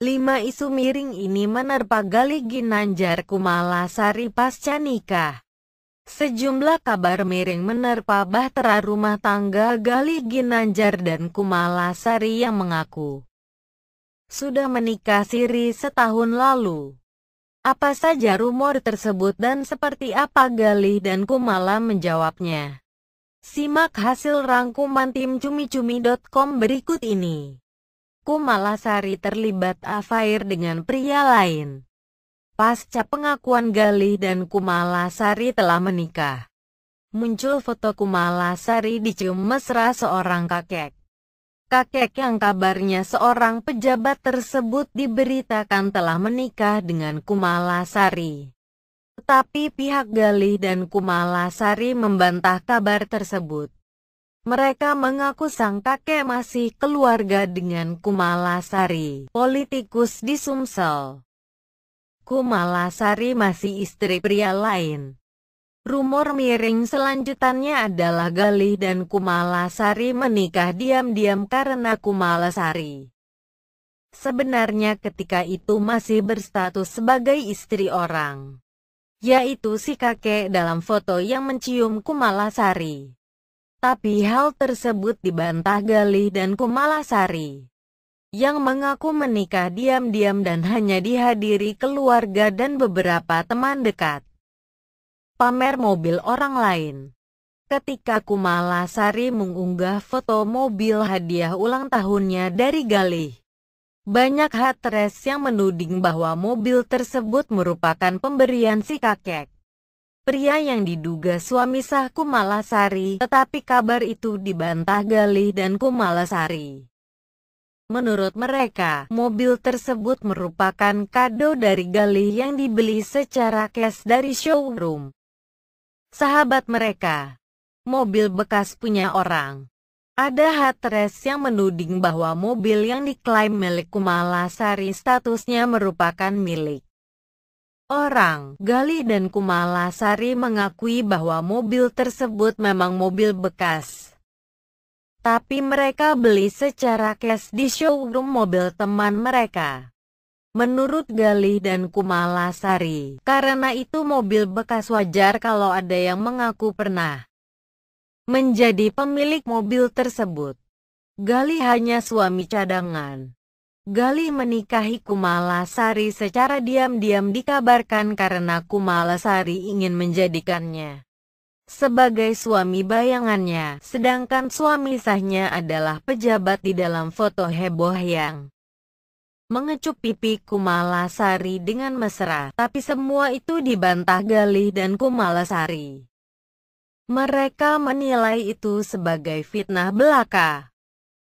Lima isu miring ini menerpa Gali Ginanjar Kumalasari pasca nikah. Sejumlah kabar miring menerpa bahtera rumah tangga Gali Ginanjar dan Kumalasari yang mengaku sudah menikah siri setahun lalu. Apa saja rumor tersebut dan seperti apa Gali dan Kumala menjawabnya? Simak hasil rangkuman tim cumi-cumi.com berikut ini. Kumalasari terlibat affair dengan pria lain. Pasca pengakuan Galih dan Kumalasari telah menikah, muncul foto Kumalasari dicium mesra seorang kakek. Kakek yang kabarnya seorang pejabat tersebut diberitakan telah menikah dengan Kumalasari. Tetapi pihak Galih dan Kumalasari membantah kabar tersebut. Mereka mengaku sang kakek masih keluarga dengan Kumalasari, politikus di Sumsel. Kumalasari masih istri pria lain. Rumor miring selanjutannya adalah Galih dan Kumalasari menikah diam-diam karena Kumalasari. Sebenarnya ketika itu masih berstatus sebagai istri orang. Yaitu si kakek dalam foto yang mencium Kumalasari. Tapi hal tersebut dibantah Galih dan Kumalasari yang mengaku menikah diam-diam dan hanya dihadiri keluarga dan beberapa teman dekat. Pamer mobil orang lain Ketika Kumalasari mengunggah foto mobil hadiah ulang tahunnya dari Galih, banyak hatres yang menuding bahwa mobil tersebut merupakan pemberian si kakek pria yang diduga suami sah Kumalasari, tetapi kabar itu dibantah Galih dan Kumalasari. Menurut mereka, mobil tersebut merupakan kado dari Galih yang dibeli secara cash dari showroom. Sahabat mereka, mobil bekas punya orang. Ada hatres yang menuding bahwa mobil yang diklaim milik Kumalasari statusnya merupakan milik orang. Gali dan Kumalasari mengakui bahwa mobil tersebut memang mobil bekas. Tapi mereka beli secara cash di showroom mobil teman mereka. Menurut Galih dan Kumalasari, karena itu mobil bekas wajar kalau ada yang mengaku pernah menjadi pemilik mobil tersebut. Galih hanya suami cadangan. Gali menikahi Kumala Sari secara diam-diam dikabarkan karena Kumala Sari ingin menjadikannya sebagai suami bayangannya, sedangkan suami sahnya adalah pejabat di dalam foto heboh yang mengecup pipi Kumala Sari dengan mesra, tapi semua itu dibantah Gali dan Kumala Sari. Mereka menilai itu sebagai fitnah belaka.